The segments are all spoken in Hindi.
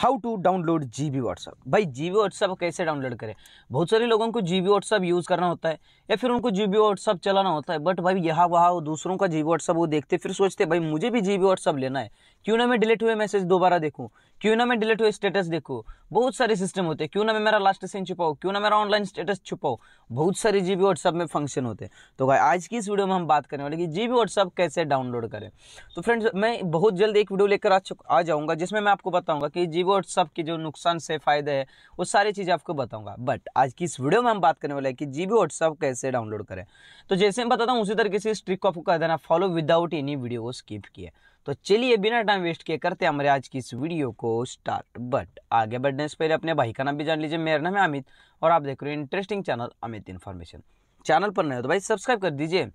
how to download G B WhatsApp भाई जी बी व्हाट्सअप कैसे डाउनलोड करें बहुत सारे लोगों को जी बी व्हाट्सअप यूज़ करना होता है या फिर उनको जी बी व्हाट्सअप चलाना होता है बट भाई यहाँ वहाँ वो दूसरों का जी बी व्हाट्सअप वो देखते फिर सोचते भाई मुझे भी जी बी व्हाट्सअप लेना है क्यों ना मैं डिलीट हुए मैसेज दोबारा देखूँ क्यों ना मैं डिलीट हुए स्टेटस देखो बहुत सारे सिस्टम होते हैं क्यों ना मैं मेरा लास्ट सीन छुपाओ क्यों ना मेरा ऑनलाइन स्टेटस छुपाओ बहुत सारे जी बी व्हाट्सअप में फंक्शन होते हैं तो भाई आज की इस वीडियो में हम बात करने वाले कि जी बी व्हाट्सअप कैसे डाउनलोड करें तो फ्रेंड्स मैं बहुत जल्द एक वीडियो लेकर आ आ जाऊँगा जिसमें मैं आपको बताऊँगा कि जी बी व्हाट्सअप के जो नुकसान से फ़ायदे है वो सारी चीज़ें आपको बताऊँगा बट आज की इस वीडियो में हम बात करने वाले हैं कि जी बी व्हाट्सअप कैसे डाउनलोड तो करें तो जैसे मैं बताता हूँ उसी तरीके से इस ट्रिक को आपको कह देना फॉलो विदाउट एनी वीडियो को स्किप किया तो चलिए बिना टाइम वेस्ट किए करते हैं हमारे आज की इस वीडियो को स्टार्ट बट आगे बढ़ने से पहले अपने भाई का नाम भी जान लीजिए मेरा नाम है अमित और आप देख रहे हो interesting channel Amit information channel पर नए हो तो भाई सब्सक्राइब कर दीजिए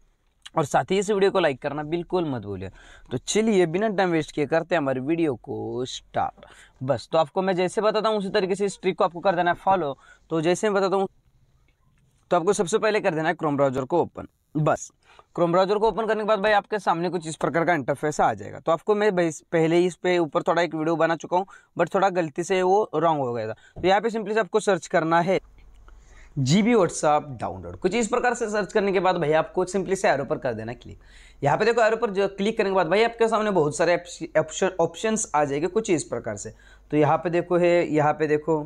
और साथ ही इस वीडियो को लाइक करना बिल्कुल मत भूलिए तो चलिए बिना टाइम वेस्ट किए करते हैं हमारे वीडियो को स्टार्ट बस तो आपको मैं जैसे बताता हूँ उसी तरीके से इस ट्रिक को आपको कर देना है फॉलो तो जैसे मैं बताता हूँ तो आपको सबसे पहले कर देना है क्रोम ब्राउजर को ओपन बस क्रोम ब्राउजर को ओपन करने के बाद भाई आपके सामने कुछ इस प्रकार का इंटरफेस आ जाएगा तो आपको मैं भाई पहले ही इस पे ऊपर थोड़ा एक वीडियो बना चुका हूँ बट थोड़ा गलती से वो रॉन्ग हो गया था तो यहाँ पे सिंपली से आपको सर्च करना है जी बी व्हाट्सअप डाउनलोड कुछ इस प्रकार से सर्च करने के बाद भाई आपको सिंपली से एरो पर कर देना क्लिक यहाँ पे देखो एरो पर जो क्लिक करने के बाद भाई आपके सामने बहुत सारे ऑप्शन आ जाएंगे कुछ इस प्रकार से तो यहाँ पे देखो है यहाँ पे देखो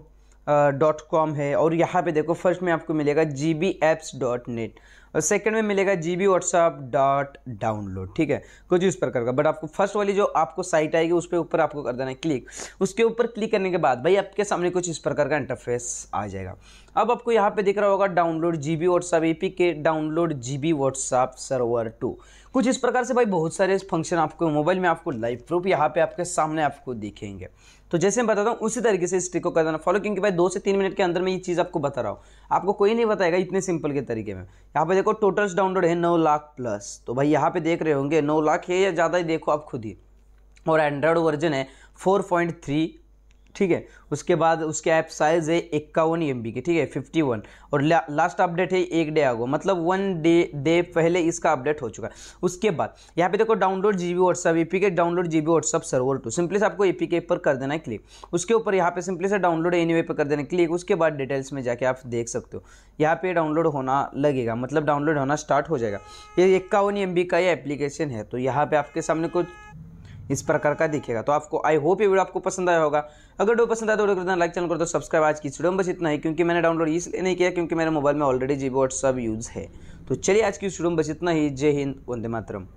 डॉट कॉम है और यहाँ पे देखो फर्स्ट में आपको मिलेगा G B apps dot net और सेकंड में मिलेगा G B WhatsApp dot download ठीक है कुछ इस प्रकार का बट आपको फर्स्ट वाली जो आपको साइट आएगी उस पर ऊपर आपको कर देना है क्लिक उसके ऊपर क्लिक करने के बाद भाई आपके सामने कुछ इस प्रकार का इंटरफेस आ जाएगा अब आपको यहाँ पे दिख रहा होगा download G B WhatsApp A P K download G B WhatsApp server two कुछ इस प्रकार से भाई बहुत सारे फंक्शन आपको मोबाइल में आपको लाइव प्रूफ यहाँ पे आपके सामने आपको दिखेंगे तो जैसे मैं बताता हूँ उसी तरीके से इस ट्रिक को कर देना फॉलो क्योंकि भाई दो से तीन मिनट के अंदर में ये चीज़ आपको बता रहा हूँ आपको कोई नहीं बताएगा इतने सिंपल के तरीके में यहाँ पे देखो देखो टोटल्स डाउनलोड है नौ लाख प्लस तो भाई यहाँ पे देख रहे होंगे नौ लाख है या ज़्यादा ही देखो आप खुद ही और एंड्रॉयड वर्जन है फोर पॉइंट थ्री ठीक है उसके बाद उसके ऐप साइज़ है इक्यावन एम की ठीक है फिफ्टी वन और ला, लास्ट अपडेट है एक डे आगो मतलब वन डे डे पहले इसका अपडेट हो चुका है उसके बाद यहाँ पे देखो download G B WhatsApp A P K download G B WhatsApp server two simply आपको ए पी के पर कर देना है क्लिक उसके ऊपर यहाँ पे सिंपली से डाउनलोड एनी वे पर कर देना क्लिक उसके बाद डिटेल्स में जाके आप देख सकते हो यहाँ पे डाउनलोड होना लगेगा मतलब डाउनलोड होना स्टार्ट हो जाएगा ये इक्यावन एम का ये एप्लीकेशन है तो यहाँ पे आपके सामने कुछ इस प्रकार का दिखेगा तो आपको आई होप ये वीडियो आपको पसंद आया होगा अगर वो पसंद आया तो वीडियो करना लाइक चैनल कर दो सब्सक्राइब आज की वीडियो में बस इतना ही क्योंकि मैंने डाउनलोड इसलिए नहीं किया क्योंकि मेरे मोबाइल में ऑलरेडी जी सब यूज़ है तो चलिए आज की वीडियो में बस इतना ही जय हिंद वंदे मातरम